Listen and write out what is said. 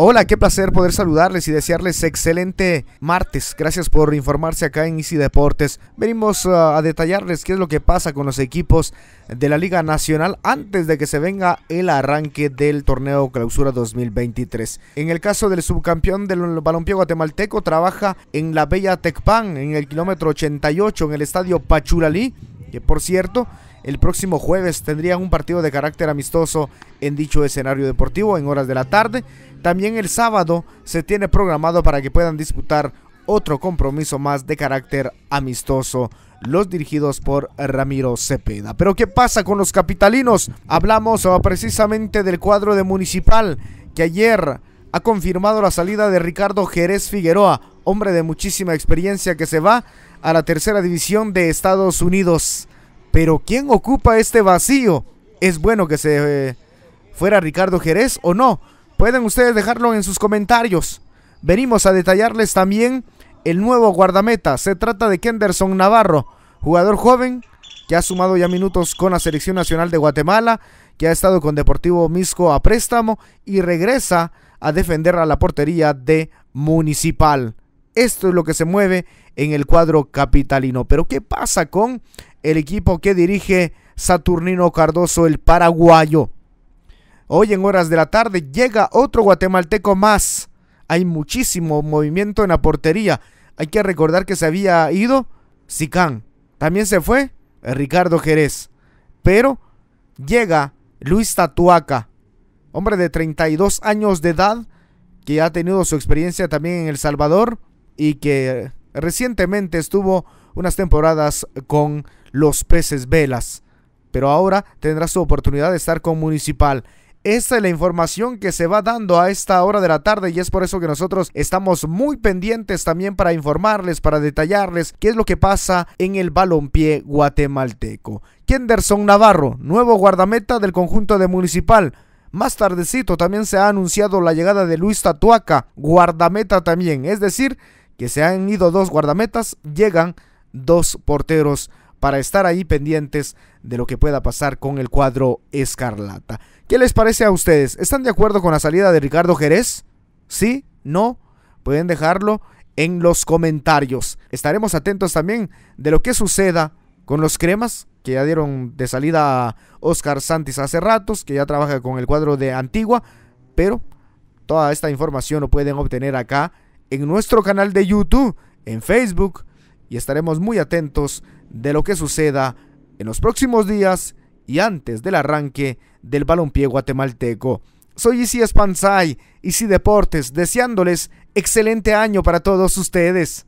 Hola, qué placer poder saludarles y desearles excelente martes. Gracias por informarse acá en Easy Deportes. Venimos uh, a detallarles qué es lo que pasa con los equipos de la Liga Nacional antes de que se venga el arranque del torneo Clausura 2023. En el caso del subcampeón del balompié guatemalteco, trabaja en la Bella Tecpan, en el kilómetro 88, en el estadio Pachuralí, que por cierto el próximo jueves tendrían un partido de carácter amistoso en dicho escenario deportivo en horas de la tarde. También el sábado se tiene programado para que puedan disputar otro compromiso más de carácter amistoso, los dirigidos por Ramiro Cepeda. Pero ¿qué pasa con los capitalinos? Hablamos ah, precisamente del cuadro de Municipal que ayer ha confirmado la salida de Ricardo Jerez Figueroa, hombre de muchísima experiencia que se va a la tercera división de Estados Unidos. Pero ¿quién ocupa este vacío? ¿Es bueno que se eh, fuera Ricardo Jerez o no? Pueden ustedes dejarlo en sus comentarios. Venimos a detallarles también el nuevo guardameta. Se trata de Kenderson Navarro, jugador joven que ha sumado ya minutos con la Selección Nacional de Guatemala, que ha estado con Deportivo Misco a préstamo y regresa a defender a la portería de Municipal. Esto es lo que se mueve en el cuadro capitalino. Pero ¿qué pasa con el equipo que dirige Saturnino Cardoso, el paraguayo. Hoy en horas de la tarde llega otro guatemalteco más. Hay muchísimo movimiento en la portería. Hay que recordar que se había ido Sicán. También se fue Ricardo Jerez. Pero llega Luis Tatuaca, hombre de 32 años de edad, que ha tenido su experiencia también en El Salvador y que Recientemente estuvo unas temporadas con los Peces Velas, pero ahora tendrá su oportunidad de estar con Municipal. Esta es la información que se va dando a esta hora de la tarde y es por eso que nosotros estamos muy pendientes también para informarles, para detallarles qué es lo que pasa en el balompié guatemalteco. Kenderson Navarro, nuevo guardameta del conjunto de Municipal. Más tardecito también se ha anunciado la llegada de Luis Tatuaca, guardameta también. Es decir, que se han ido dos guardametas, llegan dos porteros para estar ahí pendientes de lo que pueda pasar con el cuadro escarlata. ¿Qué les parece a ustedes? ¿Están de acuerdo con la salida de Ricardo Jerez? ¿Sí? ¿No? Pueden dejarlo en los comentarios. Estaremos atentos también de lo que suceda con los cremas, que ya dieron de salida a Oscar Santis hace ratos, que ya trabaja con el cuadro de Antigua, pero toda esta información lo pueden obtener acá en nuestro canal de YouTube, en Facebook, y estaremos muy atentos de lo que suceda en los próximos días y antes del arranque del balompié guatemalteco. Soy Isi y si Deportes, deseándoles excelente año para todos ustedes.